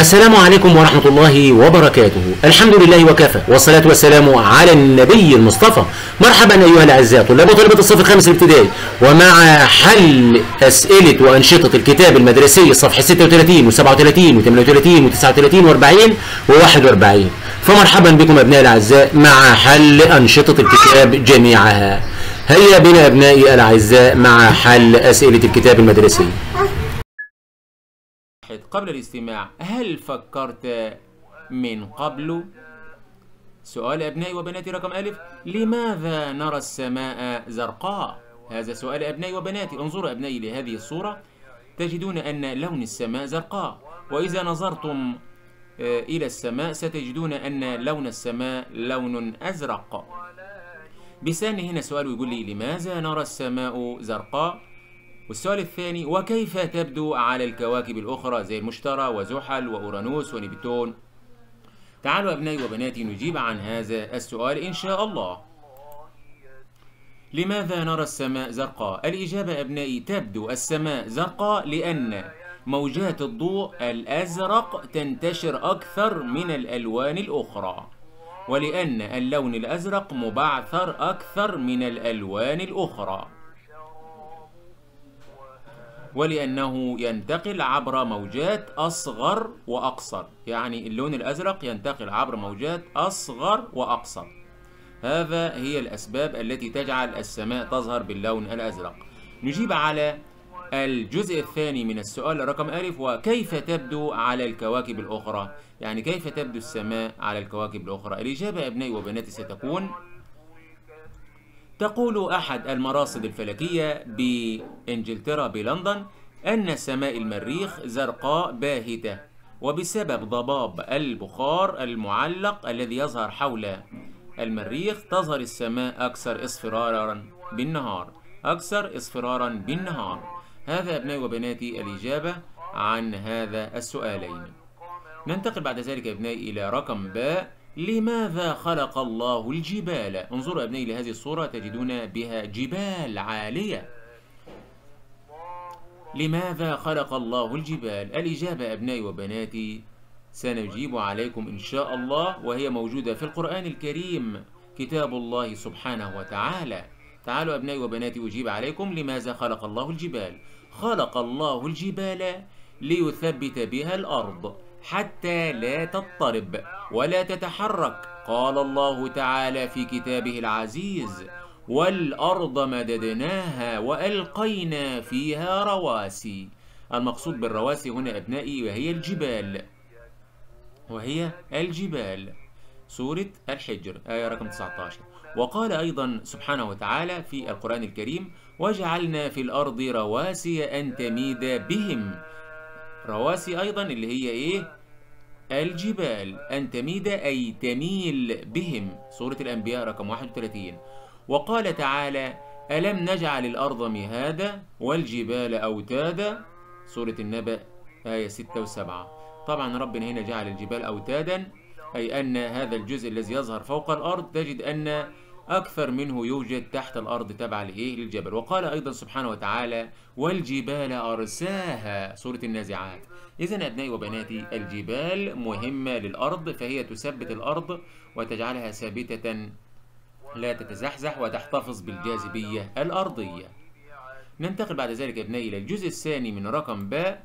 السلام عليكم ورحمة الله وبركاته الحمد لله وكفى والصلاة والسلام على النبي المصطفى مرحبا أيها الأعزاء طلاب وطلبة الصف الخامس الابتدائي ومع حل أسئلة وأنشطة الكتاب المدرسي صفحة 36 و37 و38 و39 و40 و41 فمرحبا بكم أبنائي الأعزاء مع حل أنشطة الكتاب جميعها هيا بنا أبنائي الأعزاء مع حل أسئلة الكتاب المدرسي واحد قبل الاستماع هل فكرت من قبل؟ سؤال أبنائي وبناتي رقم ألف لماذا نرى السماء زرقاء؟ هذا سؤال أبنائي وبناتي انظروا أبنائي لهذه الصورة تجدون أن لون السماء زرقاء وإذا نظرتم آه، إلى السماء ستجدون أن لون السماء لون أزرق بسان هنا سؤال ويقول لي لماذا نرى السماء زرقاء؟ والسؤال الثاني وكيف تبدو على الكواكب الأخرى زي المشتري وزحل وأورانوس ونبتون تعالوا أبنائي وبناتي نجيب عن هذا السؤال إن شاء الله لماذا نرى السماء زرقاء؟ الإجابة أبنائي تبدو السماء زرقاء لأن موجات الضوء الأزرق تنتشر أكثر من الألوان الأخرى ولأن اللون الأزرق مبعثر أكثر من الألوان الأخرى ولأنه ينتقل عبر موجات أصغر وأقصر يعني اللون الأزرق ينتقل عبر موجات أصغر وأقصر هذا هي الأسباب التي تجعل السماء تظهر باللون الأزرق نجيب على الجزء الثاني من السؤال رقم ألف وكيف تبدو على الكواكب الأخرى يعني كيف تبدو السماء على الكواكب الأخرى الإجابة أبنائي وبناتي ستكون تقول أحد المراصد الفلكية بإنجلترا بلندن أن سماء المريخ زرقاء باهتة وبسبب ضباب البخار المعلق الذي يظهر حول المريخ تظهر السماء أكثر إصفرارا بالنهار أكثر إصفرارا بالنهار هذا أبنائي وبناتي الإجابة عن هذا السؤالين ننتقل بعد ذلك يا أبنائي إلى رقم باء لماذا خلق الله الجبال؟ انظروا أبنائي لهذه الصورة تجدون بها جبال عالية لماذا خلق الله الجبال؟ الإجابة أبنائي وبناتي سنجيب عليكم إن شاء الله وهي موجودة في القرآن الكريم كتاب الله سبحانه وتعالى تعالوا أبنائي وبناتي أجيب عليكم لماذا خلق الله الجبال؟ خلق الله الجبال ليثبت بها الأرض حتى لا تضطرب ولا تتحرك قال الله تعالى في كتابه العزيز والأرض مددناها وألقينا فيها رواسي المقصود بالرواسي هنا أبنائي وهي الجبال وهي الجبال سورة الحجر آية رقم 19 وقال أيضا سبحانه وتعالى في القرآن الكريم وجعلنا في الأرض رواسي أن تميد بهم رواسي أيضا اللي هي إيه؟ الجبال أن تميد أي تميل بهم سورة الأنبياء رقم 31 وقال تعالى ألم نجعل الأرض مهادا والجبال أوتادا سورة النبأ آية 6 و7 طبعا ربنا هنا جعل الجبال أوتادا أي أن هذا الجزء الذي يظهر فوق الأرض تجد أن أكثر منه يوجد تحت الأرض تبع لإيه للجبل وقال أيضا سبحانه وتعالى والجبال أرساها سورة النازعات إذا أبنائي وبناتي الجبال مهمة للأرض فهي تثبت الأرض وتجعلها ثابتة لا تتزحزح وتحتفظ بالجاذبية الأرضية ننتقل بعد ذلك يا ابنائي إلى الجزء الثاني من رقم باء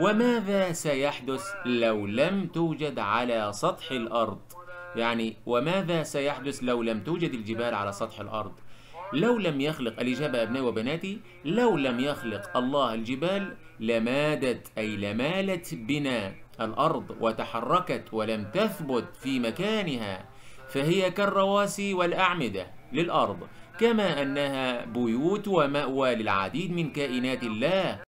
وماذا سيحدث لو لم توجد على سطح الأرض يعني وماذا سيحدث لو لم توجد الجبال على سطح الأرض لو لم يخلق الإجابة أبنائي وبناتي لو لم يخلق الله الجبال لمادت أي لمالت بنا الأرض وتحركت ولم تثبت في مكانها فهي كالرواسي والأعمدة للأرض كما أنها بيوت ومأوى للعديد من كائنات الله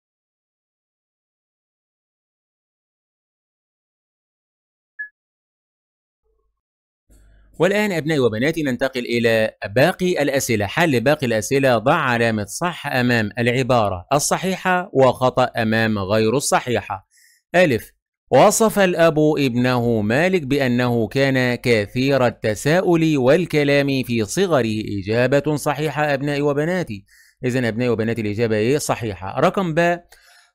والآن أبنائي وبناتي ننتقل إلى باقي الأسئلة حل باقي الأسئلة ضع علامة صح أمام العبارة الصحيحة وخطأ أمام غير الصحيحة ألف وصف الأب ابنه مالك بأنه كان كثير التساؤل والكلام في صغره إجابة صحيحة أبنائي وبناتي إذا أبنائي وبناتي الإجابة إيه؟ صحيحة رقم ب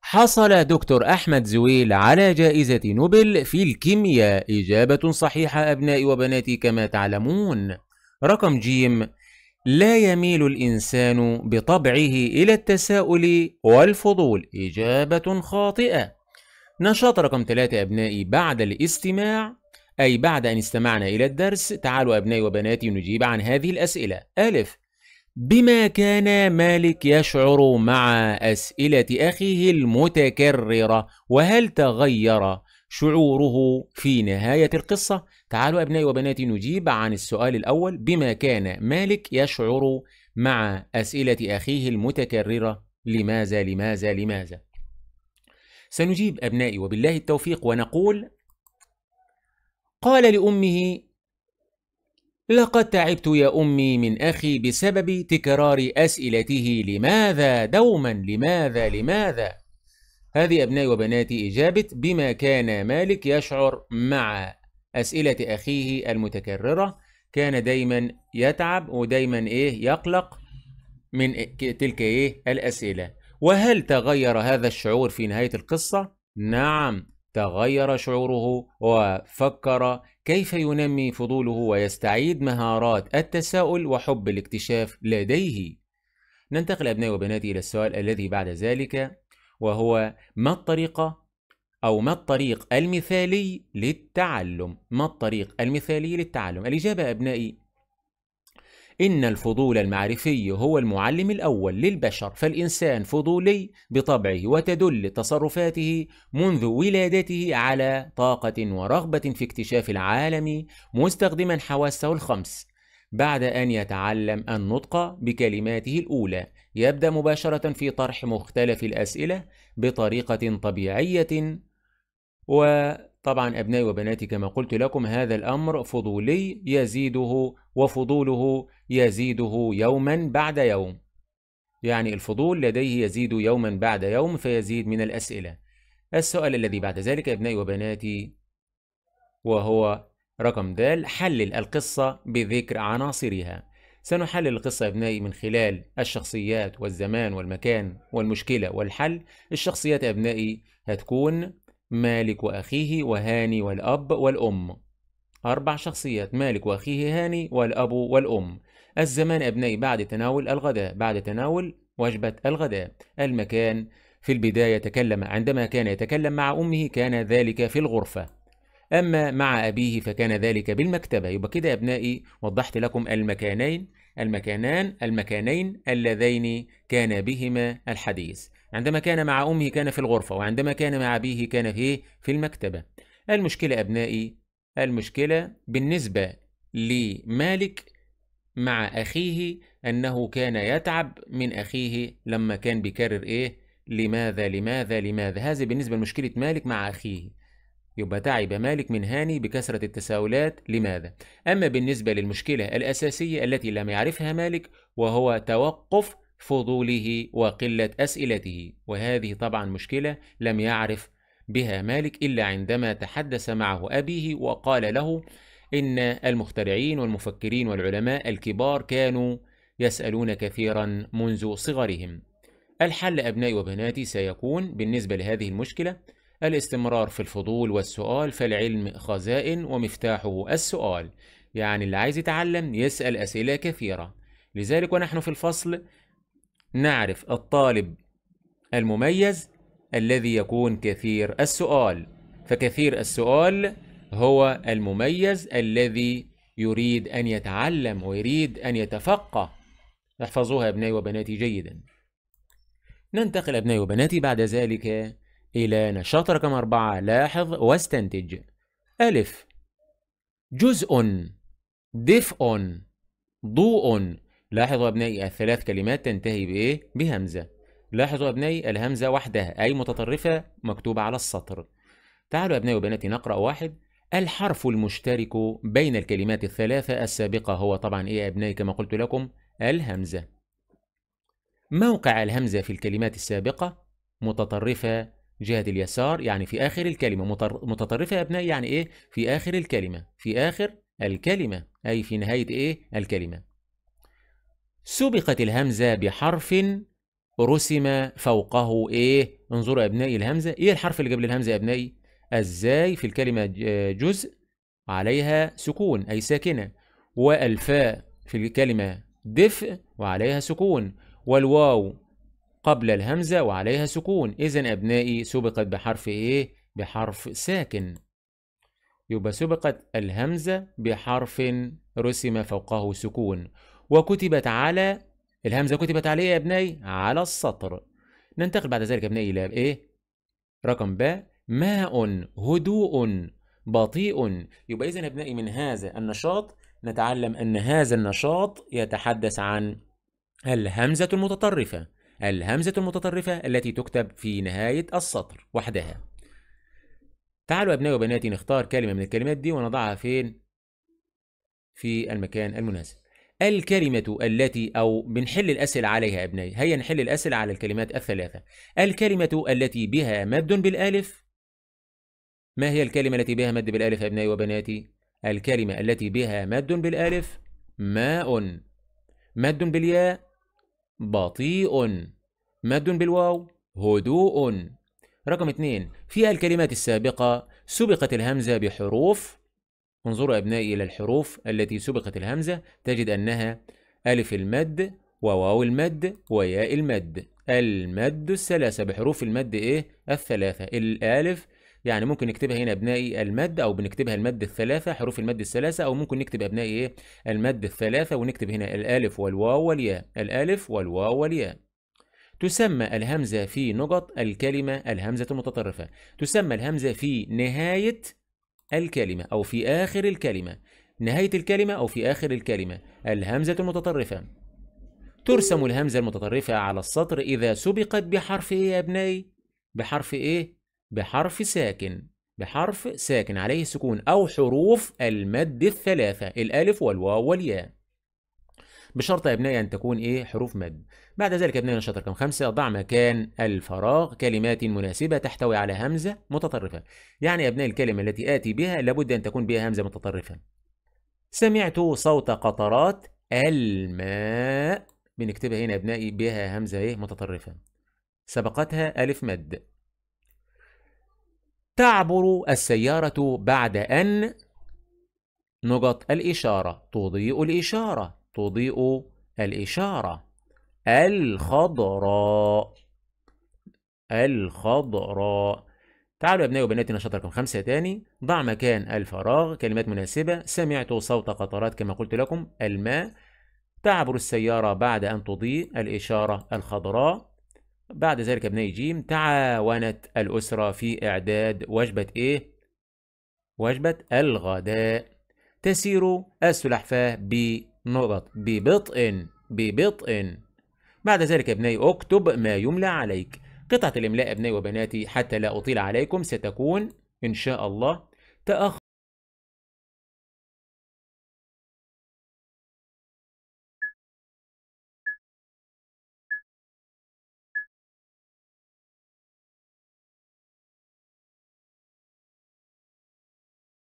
حصل دكتور أحمد زويل على جائزة نوبل في الكيمياء إجابة صحيحة أبنائي وبناتي كما تعلمون رقم جيم لا يميل الإنسان بطبعه إلى التساؤل والفضول إجابة خاطئة نشاط رقم ثلاثة أبنائي بعد الاستماع أي بعد أن استمعنا إلى الدرس تعالوا أبنائي وبناتي نجيب عن هذه الأسئلة ألف بما كان مالك يشعر مع أسئلة أخيه المتكررة وهل تغير شعوره في نهاية القصة؟ تعالوا أبنائي وبناتي نجيب عن السؤال الأول بما كان مالك يشعر مع أسئلة أخيه المتكررة لماذا لماذا لماذا؟ سنجيب أبنائي وبالله التوفيق ونقول قال لأمه لقد تعبت يا أمي من أخي بسبب تكرار أسئلته لماذا دوما لماذا لماذا هذه أبنائي وبناتي إجابة بما كان مالك يشعر مع أسئلة أخيه المتكررة كان دايما يتعب ودايما إيه يقلق من تلك إيه الأسئلة وهل تغير هذا الشعور في نهاية القصة؟ نعم تغير شعوره وفكر كيف ينمي فضوله ويستعيد مهارات التساؤل وحب الاكتشاف لديه ننتقل أبنائي وبناتي إلى السؤال الذي بعد ذلك وهو ما الطريقة أو ما الطريق المثالي للتعلم ما الطريق المثالي للتعلم الإجابة أبنائي إن الفضول المعرفي هو المعلم الأول للبشر فالإنسان فضولي بطبعه وتدل تصرفاته منذ ولادته على طاقة ورغبة في اكتشاف العالم مستخدما حواسه الخمس بعد أن يتعلم النطق بكلماته الأولى يبدأ مباشرة في طرح مختلف الأسئلة بطريقة طبيعية و طبعا أبنائي وبناتي كما قلت لكم هذا الأمر فضولي يزيده وفضوله يزيده يوما بعد يوم يعني الفضول لديه يزيد يوما بعد يوم فيزيد من الأسئلة السؤال الذي بعد ذلك أبنائي وبناتي وهو رقم د حلل القصة بذكر عناصرها سنحلل القصة أبنائي من خلال الشخصيات والزمان والمكان والمشكلة والحل الشخصيات أبنائي هتكون مالك وأخيه وهاني والأب والأم أربع شخصيات مالك وأخيه هاني والأب والأم الزمان أبنائي بعد تناول الغداء بعد تناول وجبة الغداء المكان في البداية تكلم عندما كان يتكلم مع أمه كان ذلك في الغرفة أما مع أبيه فكان ذلك بالمكتبة يبقى كده يا أبنائي وضحت لكم المكانين المكانان المكانين اللذين كان بهما الحديث عندما كان مع أمه كان في الغرفة وعندما كان مع أبيه كان في إيه؟ في المكتبة المشكلة أبنائي المشكلة بالنسبة لمالك مع أخيه أنه كان يتعب من أخيه لما كان بيكرر إيه لماذا لماذا لماذا هذا بالنسبة لمشكلة مالك مع أخيه يبقى تعب مالك من هاني بكثرة التساؤلات لماذا؟ أما بالنسبة للمشكلة الأساسية التي لم يعرفها مالك وهو توقف فضوله وقلة أسئلته وهذه طبعا مشكلة لم يعرف بها مالك إلا عندما تحدث معه أبيه وقال له إن المخترعين والمفكرين والعلماء الكبار كانوا يسألون كثيرا منذ صغرهم الحل أبنائي وبناتي سيكون بالنسبة لهذه المشكلة الاستمرار في الفضول والسؤال فالعلم خزائن ومفتاحه السؤال يعني اللي عايز يتعلم يسأل أسئلة كثيرة لذلك ونحن في الفصل نعرف الطالب المميز الذي يكون كثير السؤال فكثير السؤال هو المميز الذي يريد أن يتعلم ويريد أن يتفقه احفظوها أبنائي وبناتي جيدا ننتقل أبنائي وبناتي بعد ذلك إلى نشاط رقم أربعة لاحظ واستنتج ألف جزء دفء ضوء لاحظوا أبنائي الثلاث كلمات تنتهي بإيه؟ بهمزة لاحظوا أبنائي الهمزة وحدها أي متطرفة مكتوبة على السطر تعالوا أبنائي وبناتي نقرأ واحد الحرف المشترك بين الكلمات الثلاثة السابقة هو طبعا إيه يا أبنائي كما قلت لكم الهمزة موقع الهمزة في الكلمات السابقة متطرفة جهة اليسار يعني في آخر الكلمة متطرفة يا أبنائي يعني إيه في آخر الكلمة في آخر الكلمة أي في نهاية إيه الكلمة سبقت الهمزة بحرف رسم فوقه إيه؟ انظروا يا أبنائي الهمزة إيه الحرف اللي قبل الهمزة يا أبنائي؟ الزاي في الكلمة آه، جزء عليها سكون أي ساكنة والفاء في الكلمة دفء وعليها سكون والواو قبل الهمزة وعليها سكون إذا أبنائي سبقت بحرف إيه؟ بحرف ساكن يبقى سبقت الهمزة بحرف رسم فوقه سكون وكتبت على الهمزة كتبت على ايه يا ابني على السطر ننتقل بعد ذلك يا ابني إلى إيه رقم ب ماء هدوء بطيء يبقى إذا يا ابنائي من هذا النشاط نتعلم أن هذا النشاط يتحدث عن الهمزة المتطرفة الهمزة المتطرفة التي تكتب في نهاية السطر وحدها تعالوا أبنائي وبناتي نختار كلمة من الكلمات دي ونضعها فين في المكان المناسب الكلمة التي أو بنحل الأسئلة عليها يا أبنائي هيا نحل الأسئلة على الكلمات الثلاثة الكلمة التي بها مد بالألف ما هي الكلمة التي بها مد بالألف يا أبنائي وبناتي الكلمة التي بها مد بالألف ماء مد بالياء بطيء مد بالواو هدوء رقم اثنين في الكلمات السابقة سبقت الهمزة بحروف انظروا أبنائي إلى الحروف التي سبقت الهمزة تجد أنها ألف المد وواو المد وياء المد المد الثلاثة بحروف المد إيه؟ الثلاثة الألف يعني ممكن نكتبها هنا أبنائي المد أو بنكتبها المد الثلاثة حروف المد الثلاثة أو ممكن نكتب أبنائي إيه؟ المد الثلاثة ونكتب هنا الألف والواو والياء الألف والواو والياء تسمى الهمزة في نقط الكلمة الهمزة المتطرفة تسمى الهمزة في نهاية الكلمة أو في آخر الكلمة نهاية الكلمة أو في آخر الكلمة الهمزة المتطرفة ترسم الهمزة المتطرفة على السطر إذا سبقت بحرف إيه يا ابني؟ بحرف إيه؟ بحرف ساكن بحرف ساكن عليه السكون أو حروف المد الثلاثة الألف والواو والياء بشرط يا ابنائي أن تكون إيه حروف مد بعد ذلك يا ابنائي النشاط رقم خمسة ضع مكان الفراغ كلمات مناسبة تحتوي على همزة متطرفة يعني يا ابنائي الكلمة التي آتي بها لابد أن تكون بها همزة متطرفة سمعت صوت قطرات الماء بنكتبها هنا يا ابنائي بها همزة إيه متطرفة سبقتها ألف مد تعبر السيارة بعد أن نقط الإشارة تضيء الإشارة تضيء الإشارة الخضراء الخضراء تعالوا يا أبنائي وبناتي نشاط رقم خمسة تاني ضع مكان الفراغ كلمات مناسبة سمعت صوت قطرات كما قلت لكم الماء تعبر السيارة بعد أن تضيء الإشارة الخضراء بعد ذلك أبنائي جيم تعاونت الأسرة في إعداد وجبة إيه؟ وجبة الغداء تسير السلحفاة ب نقط ببطء ببطء بعد ذلك يا ابني اكتب ما يملى عليك قطعة الإملاء يا ابني وبناتي حتى لا أطيل عليكم ستكون إن شاء الله تأخر